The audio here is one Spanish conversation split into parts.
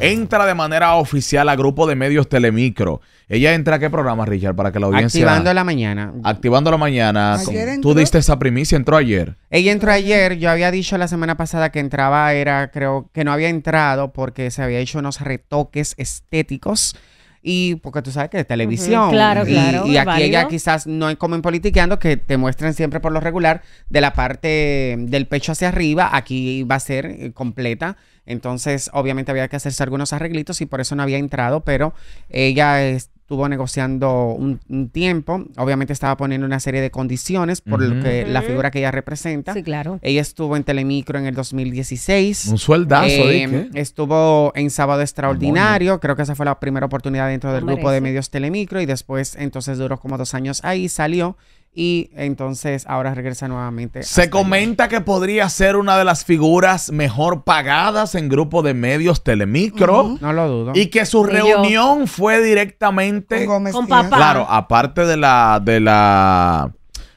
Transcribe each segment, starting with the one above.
entra de manera oficial a grupo de medios Telemicro. ¿Ella entra a qué programa, Richard? Para que la audiencia. Activando la mañana. Activando la mañana. Tú diste esa primicia, entró ayer. Ella entró ayer. Yo había dicho la semana pasada que entraba, era, creo que no había entrado porque se había hecho unos retoques estéticos y porque tú sabes que de televisión. claro, y, claro. Y aquí ella quizás no es como en politiqueando, que te muestren siempre por lo regular de la parte del pecho hacia arriba. Aquí va a ser eh, completa. Entonces, obviamente había que hacerse algunos arreglitos y por eso no había entrado, pero ella es estuvo negociando un, tiempo, obviamente estaba poniendo una serie de condiciones por lo que la figura que ella representa. Sí, claro. Ella estuvo en Telemicro en el 2016. Un sueldazo. Eh, estuvo en Sábado Extraordinario, creo que esa fue la primera oportunidad dentro del ah, grupo de medios Telemicro y después entonces duró como dos años ahí, salió y entonces ahora regresa nuevamente. Se comenta que podría ser una de las figuras mejor pagadas en grupo de medios Telemicro. No lo dudo. Y que su reunión fue directamente con, papá. Claro, aparte de la, de la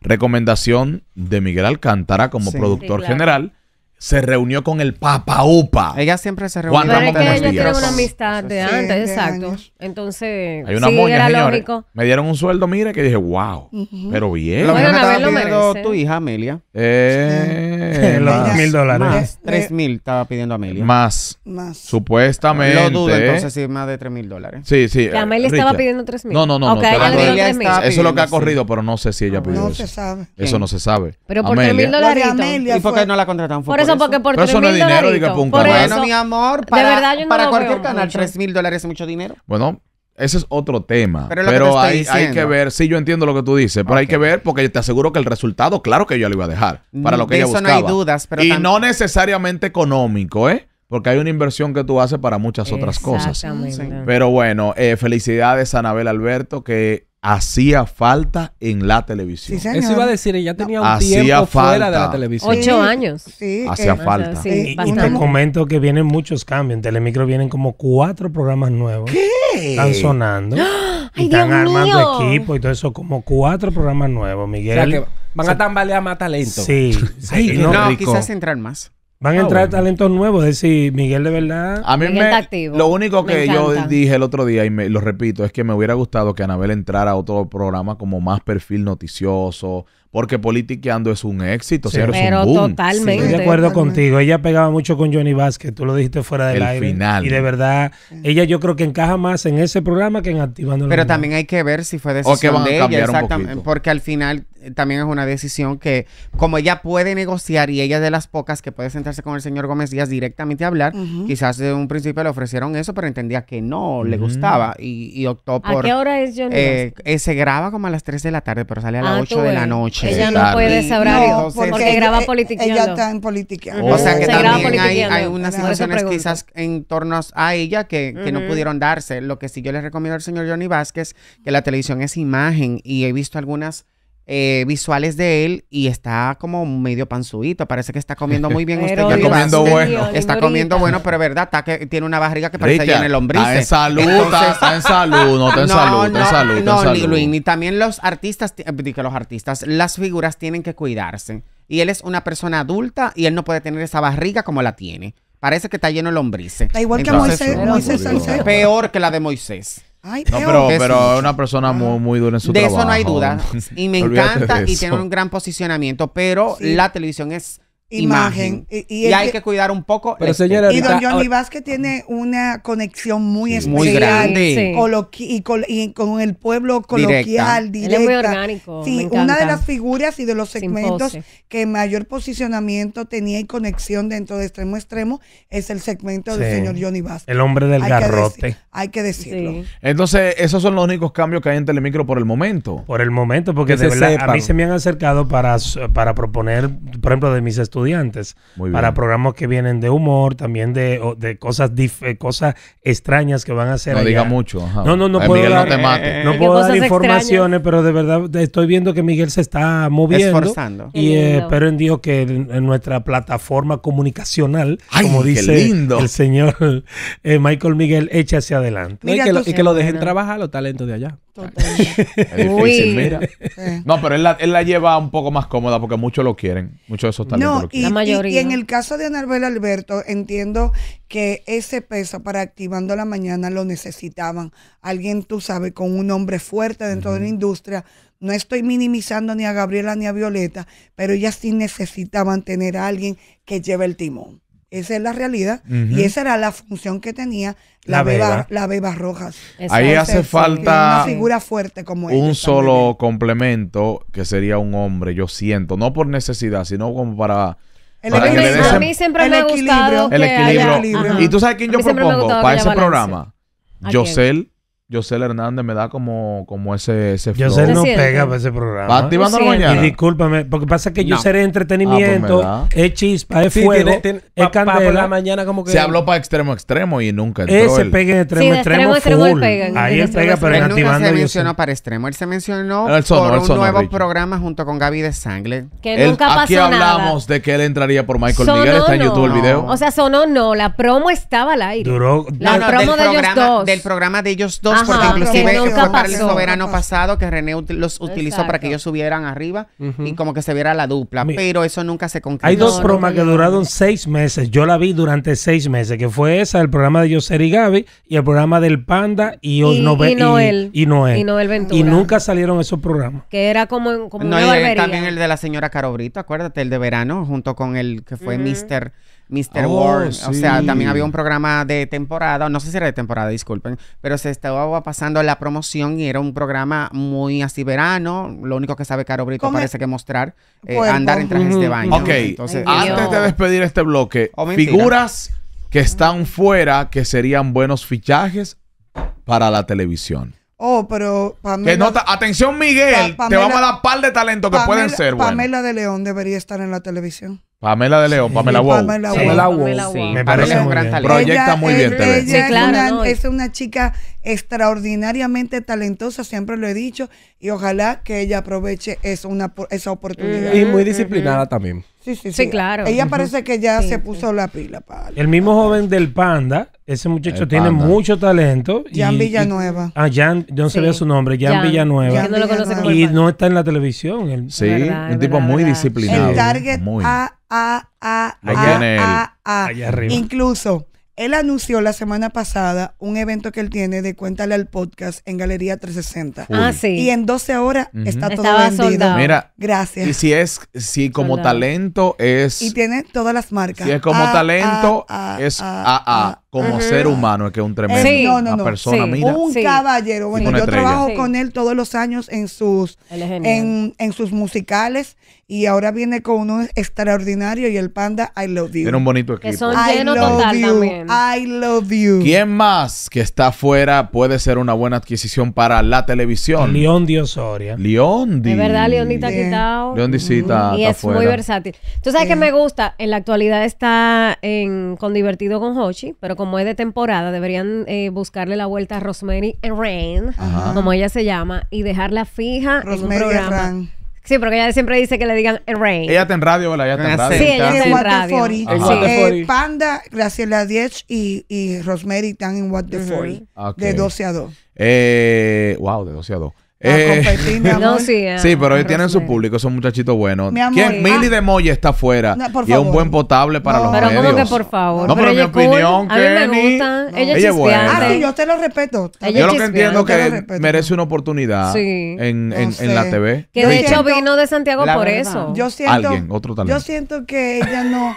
recomendación de Miguel Alcántara como productor general se reunió con el Papa Upa. Ella siempre se reunió con el Pero es que ellos tienen una amistad de antes, exacto. Entonces, sí, era lógico. Me dieron un sueldo, mira, que dije, wow, pero bien. Lo bueno, me estaba pidiendo tu hija, Amelia. Eh, Los mil dólares. tres mil estaba pidiendo Amelia. Más. Más. Supuestamente. Lo dudo, entonces sí, más de tres mil dólares. Sí, sí. Que Amelia eh, estaba pidiendo tres mil. No, no, no. no eso es lo que ha corrido, pero no sé si ella pidió no eso. No se sabe. Eso no se sabe. Pero por tres mil dólares. Y fue que no la contrataron. Por eso porque por pero mil no dólares. Bueno, mi amor, para, de para cualquier canal, mil dólares es mucho dinero. Bueno, ese es otro tema. Pero, hay, que ver, sí, yo entiendo lo que tú dices, pero hay que ver porque te aseguro que el resultado, claro que yo lo iba a dejar para mm, lo que ella buscaba. y no necesariamente económico, ¿eh? Porque hay una inversión que tú haces para muchas otras cosas. Pero bueno, eh, felicidades a Anabel Alberto, que hacía falta en la televisión. Eso iba a decir, ella tenía un tiempo fuera de la televisión. Ocho años. hacía eh, falta. y, te comento que vienen muchos cambios. En Telemicro vienen como cuatro programas nuevos. ¿Qué? Están sonando. están armando equipo y todo eso, como cuatro programas nuevos, Miguel. van a tambalear más talento. Sí. no quizás entrar más. Van a ah, entrar talentos nuevos, es decir, Miguel de verdad. A mí me, está activo. lo único que yo dije el otro día y me, lo repito es que me hubiera gustado que Anabel entrara a otro programa como más perfil noticioso, porque politiqueando es un éxito, sí. un boom. totalmente. estoy de acuerdo contigo. Ella pegaba mucho con Johnny Vázquez, tú lo dijiste fuera del el aire. Final. Y de verdad, ella yo creo que encaja más en ese programa que en activando. Pero también hay que ver si fue decisión o que van a de ella, exactamente, porque al final eh, también es una decisión que, como ella puede negociar y ella es de las pocas que puede sentarse con el señor Gómez Díaz directamente a hablar, quizás de un principio le ofrecieron eso, pero entendía que no le gustaba y, optó por. ¿A qué hora es Johnny? Eh, eh, se graba como a las 3 de la tarde, pero sale a las 8 ah, de la noche. Ella no puede saber porque, graba política Ella está en política. O sea que también hay, unas situaciones quizás en torno a ella que, no pudieron darse. Lo que sí yo les recomiendo al señor Johnny Vázquez, que la televisión es imagen y he visto algunas eh, visuales de él y está como medio panzuito. Parece que está comiendo muy bien usted. está comiendo bueno. está comiendo bueno, pero es verdad, está que tiene una barriga que parece llena de lombrices. Está en salud, está en salud, no está en salud, no, Ni, ni también los artistas, que los artistas, las figuras tienen que cuidarse. Y él es una persona adulta y él no puede tener esa barriga como la tiene. Parece que está lleno de lombrices. Está igual que Moisés, Moisés Peor que la de Moisés no, pero, es una persona muy, muy dura en su trabajo. De eso no hay duda. Y me encanta y tiene un gran posicionamiento. Pero la televisión es imagen. Y, hay que, cuidar un poco. y don Johnny Vázquez tiene una conexión muy especial. Muy grande. Y, con, el pueblo coloquial, directa. es muy orgánico. Sí, una de las figuras y de los segmentos que mayor posicionamiento tenía y conexión dentro de extremo a extremo es el segmento del señor Johnny Vázquez. El hombre del garrote. hay que decirlo. Entonces, esos son los únicos cambios que hay en Telemicro por el momento. Por el momento, porque de verdad, a mí se me han acercado para, para proponer, por ejemplo, de mis estudios estudiantes para programas que vienen de humor, también de, cosas eh, cosas extrañas que van a hacer. No diga mucho. No, no, no puedo dar, no dar eh, informaciones, pero de verdad estoy viendo que Miguel se está moviendo. Esforzando. Y espero eh, en Dios que en, nuestra plataforma comunicacional, como dice el señor Michael Miguel, eche hacia adelante. que lo, y que lo dejen trabajar los talentos de allá. No, pero él la, lleva un poco más cómoda porque muchos lo quieren. Muchos de esos talentos Y, en el caso de Anabel Alberto, entiendo que ese peso para Activando la Mañana lo necesitaban. Alguien, tú sabes, con un hombre fuerte dentro de la industria. No estoy minimizando ni a Gabriela ni a Violeta, pero ellas sí necesitaban tener a alguien que lleve el timón. Esa es la realidad y esa era la función que tenía la, beba, Rojas. Ahí hace falta una figura fuerte como un solo complemento que sería un hombre, yo siento, no por necesidad, sino como para el para a mí siempre me ha gustado equilibrio. El equilibrio. Y tú sabes quién yo propongo para ese programa. Josel Yosel Hernández me da como, como ese, ese flow. no pega para ese programa. Va activando mañana. Y discúlpame, porque pasa que yo seré entretenimiento, ah, pues es chispa, es fuego, es candela. la mañana como que... Se habló para extremo extremo y nunca entró Ese el... pega extremo extremo, full. Ahí él pega, pero él en se mencionó para extremo. Él se mencionó por un nuevo programa junto con Gaby de Sangle. Que nunca pasó Aquí hablamos de que él entraría por Michael Miguel. Está en YouTube el video. O sea, sonó no. La promo estaba al aire. Duró. La promo de ellos dos. Del programa de ellos dos Ajá, porque inclusive fue pasó, para el verano pasado que René los utilizó para que ellos subieran arriba y como que se viera la dupla, pero eso nunca se concretó. Hay dos programas que duraron seis meses, yo la vi durante seis meses, que fue esa, el programa de Yoser y Gaby y el programa del Panda y, y, y, Noel, y, Noel, y, Y nunca salieron esos programas. Que era como, una barbería. También el de la señora Carobrito, acuérdate, el de verano, junto con el que fue Mr. Mister... Mr. Oh, o sea, también había un programa de temporada, no sé si era de temporada, disculpen, pero se estaba pasando la promoción y era un programa muy así verano. Lo único que sabe Caro Brito parece que mostrar eh, andar en trajes de baño. Ok, Entonces, antes de despedir este bloque, oh, figuras que están fuera que serían buenos fichajes para la televisión. Oh, pero Pamela, atención Miguel, te vamos a dar par de talentos que pueden ser. Pamela de León debería estar en la televisión. Pamela de León, Pamela Wow. Pamela sí. Sí. Me parece un gran talento. Proyecta muy bien. es, una, chica extraordinariamente talentosa, siempre lo he dicho, y ojalá que ella aproveche eso, una, esa oportunidad. Y muy disciplinada también. Sí, sí, sí. claro. Ella parece que ya se puso la pila. Para, el mismo joven del Panda, ese muchacho tiene mucho talento. Jan Villanueva. ah, Jan, yo no sabía su nombre, Jan, Villanueva. y no está en la televisión. sí, un tipo muy disciplinado. El target A, A, A, A, Incluso, él anunció la semana pasada un evento que él tiene de Cuéntale al Podcast en Galería 360. Ah, sí. Y en 12 horas está todo vendido. Mira. Gracias. Y si es, si como talento es... Y tiene todas las marcas. Si es como ah, talento, ah, ah, es A como ser humano es que es un tremendo una persona un caballero bueno yo trabajo con él todos los años en sus en, sus musicales y ahora viene con uno extraordinario y el panda I love you tiene un bonito equipo que son I love I love you quién más que está afuera puede ser una buena adquisición para la televisión León Diosoria. Osoria León de verdad León quitado León y es muy versátil tú sabes que me gusta en la actualidad está en con divertido con Hochi pero como es de temporada, deberían eh, buscarle la vuelta a Rosemary and Rain, como ella se llama, y dejarla fija Rosemary en un programa. Sí, porque ella siempre dice que le digan el rain. Ella está en radio, ¿verdad? Ella está en radio. Sí, ella está en, radio. What the 40. Sí. Eh, Panda, Graciela Diez y, y Rosemary están en What the uh De 12 a 2. Eh, wow, de 12 a 2. Eh, no, sí, eh, pero ellos tienen su público, Son muchachitos buenos. ¿Quién? Milly ah, de Moya está afuera. y es un buen potable para los pero medios. Pero como que por favor. No, pero, mi opinión, Kenny, me gusta. Ella, es buena. Ah, yo te lo respeto. yo lo que entiendo que merece una oportunidad en, la TV. Que de hecho vino de Santiago por eso. Alguien, otro Yo siento que ella no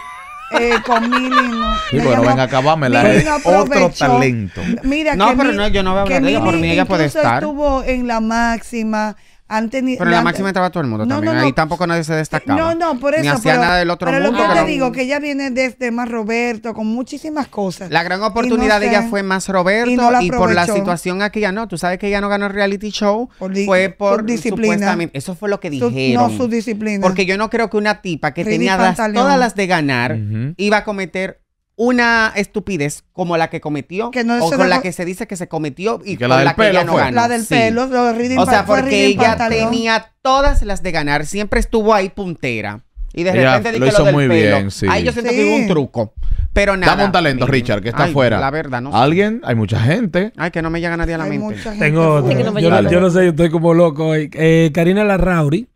eh, con Mili no. Sí, pero no venga acá, la Es otro talento. Mira, no, pero no, yo no voy a hablar de ella. Por mí ella puede estar. estuvo en la máxima han tenido. Pero la máxima entraba todo el mundo también. tampoco nadie se destacaba. No, no, por eso. Ni hacía nada del otro lo que te digo, que ella viene desde este más Roberto, con muchísimas cosas. La gran oportunidad de ella fue más Roberto y, por la situación aquí ya no. Tú sabes que ella no ganó el reality show. fue por disciplina. Eso fue lo que dijeron. no, su disciplina. Porque yo no creo que una tipa que tenía todas las de ganar iba a cometer una estupidez como la que cometió o con la que se dice que se cometió y, que con la, del que pelo no ganó. La del pelo, lo O sea, porque ella tenía todas las de ganar, siempre estuvo ahí puntera. Y de repente lo hizo lo del muy pelo. bien, sí. Ahí yo siento que hubo un truco. Pero nada. Dame un talento, Richard, que está afuera. La verdad, no sé. Alguien, hay mucha gente. Ay, que no me llega nadie a la mente. Tengo yo, no, sé, yo estoy como loco hoy. Eh, Karina Larrauri,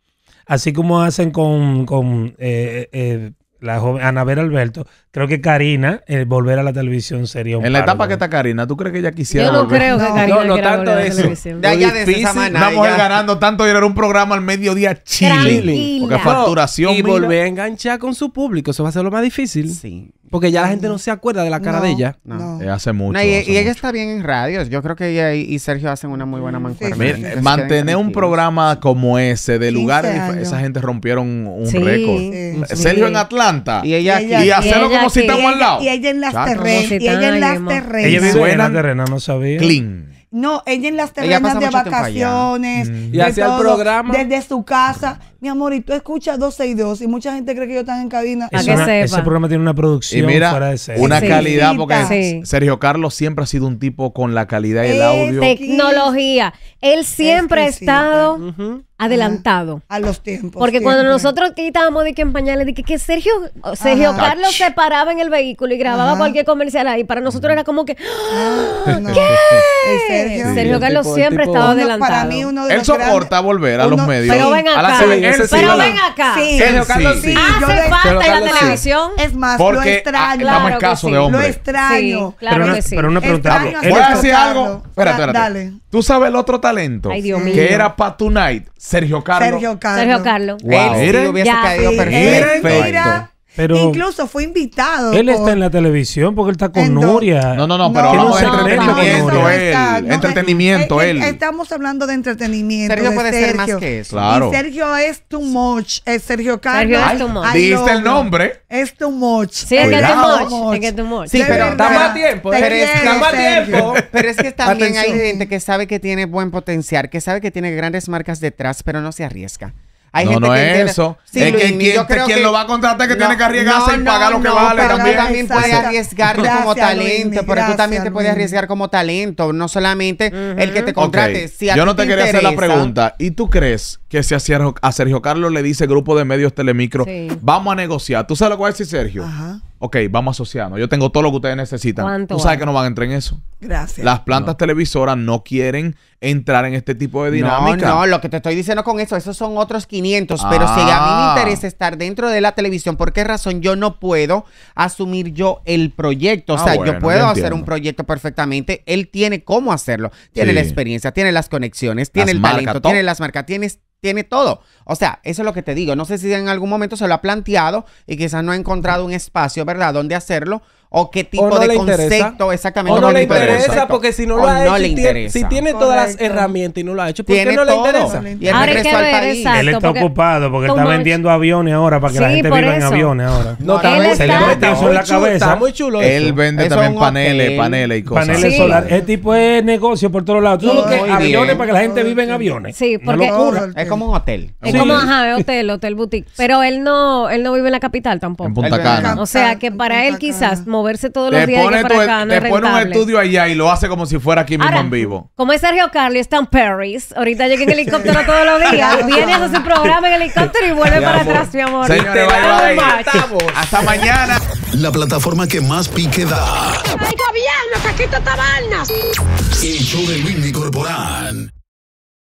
así como hacen con, eh, eh la joven Alberto, creo que Karina, el eh, volver a la televisión sería un En la etapa que está Karina, ¿tú crees que ella quisiera Yo no creo que Karina tanto volver eso. A la televisión. De allá de ganando tanto dinero era un programa al mediodía chile. Porque facturación. Y volver a enganchar con su público, eso va a ser lo más difícil. Sí. Porque ya la gente no se acuerda de la cara de ella. No. Eh, hace mucho. y, ella está bien en radios. Yo creo que ella y, Sergio hacen una muy buena mancuerna. Eh, mantener un programa como ese de lugar. esa gente rompieron un récord. Eh, Sergio en Atlanta. Y ella aquí. Y, hacerlo como si estamos al lado. Y ella en las terrenas. Y ella en las terrenas. Ella vive en terrena, no sabía. Clean. No, ella en las terrenas de vacaciones. Mm. Y hacía el programa. Desde su casa. Mi amor, y tú escuchas 12 y 2 y mucha gente cree que yo están en cabina. Es una, ese programa tiene una producción y mira, Una calidad, porque Sergio Carlos siempre ha sido un tipo con la calidad y el eh, audio. Tecnología él siempre ha estado adelantado. A los tiempos. Porque cuando nosotros quitábamos de que en pañales, de que, Sergio, Sergio Carlos se paraba en el vehículo y grababa cualquier comercial ahí. Para nosotros era como que, ah, ¡Ah! ¿qué? Sergio, Carlos siempre ha estado adelantado. él soporta volver a los medios. Pero ven acá. A pero ven acá. Sergio Carlos sí. Hace falta en la televisión. Es más, lo ah, extraño. Estamos de Lo extraño. Claro que sí. Pero una pregunta. Voy a decir algo. Espérate, espérate. Tú sabes el otro tal? que era para Tonight, Sergio Carlos. Sergio Carlos. caído pero Incluso fue invitado. Él está en la televisión porque él está con Nuria. No, no, no, pero no, entretenimiento, él. Eh, entretenimiento, eh, él. Estamos hablando de entretenimiento. Sergio puede ser más que eso. Y Sergio es too much. Sergio Carlos. Sergio es too much. Dice el nombre. Es too much. Sí, es que es too much. too much. Sí, pero está más tiempo. está más tiempo. Pero es que también hay gente que sabe que tiene buen potencial, que sabe que tiene grandes marcas detrás, pero no se arriesga no, no es eso. que quien, lo va a contratar que tiene que arriesgarse y pagar lo que vale pero también. también puedes arriesgarte como talento, Luis, tú también te puedes arriesgar como talento, no solamente el que te contrate. Yo no te, quería hacer la pregunta. ¿Y tú crees que si a Sergio, Carlos le dice grupo de medios Telemicro, vamos a negociar? ¿Tú sabes lo que va a decir Sergio? Ajá. Ok, vamos a asociarnos. Yo tengo todo lo que ustedes necesitan. Tú sabes que no van a entrar en eso. Gracias. Las plantas televisoras no quieren entrar en este tipo de dinámica. No, no, lo que te estoy diciendo con eso, esos son otros 500. Pero si a mí me ah. interesa estar dentro de la televisión, ¿por qué razón yo no puedo asumir yo el proyecto? O ah, sea, yo puedo hacer un proyecto perfectamente. Él tiene cómo hacerlo. Tiene la experiencia, tiene las conexiones, tiene el talento, tiene las marcas, tiene tiene todo. O sea, eso es lo que te digo. No sé si en algún momento se lo ha planteado y quizás no ha encontrado un espacio, ¿verdad?, donde hacerlo o qué tipo de concepto exactamente. O no, le interesa, porque si no lo ha hecho, si tiene todas las herramientas y no lo ha hecho, ¿por qué no le interesa? Y él ahora al él está ocupado porque está vendiendo aviones ahora para que la gente viva en aviones ahora. No, también se le mete eso en la cabeza. Está muy chulo. Él vende también paneles, paneles y cosas. Paneles solares. Ese tipo de negocio por todos lados. que aviones para que la gente viva en aviones. Sí, porque es como un hotel. Es como ajá, hotel, hotel boutique, pero él no él no vive en la capital tampoco. En Punta Cana. O sea, que para él quizás moverse todos los días e- pone un estudio allá y lo hace como si fuera aquí mismo en vivo. Como es Sergio Carlos, está en Paris. Ahorita llega en helicóptero todos los días. Viene a su programa en helicóptero y vuelve para atrás, mi amor. Señores, Hasta mañana. La plataforma que más pique da. ¡Ay, gobierno, que quita tabarnas. El show de Luis Corporán.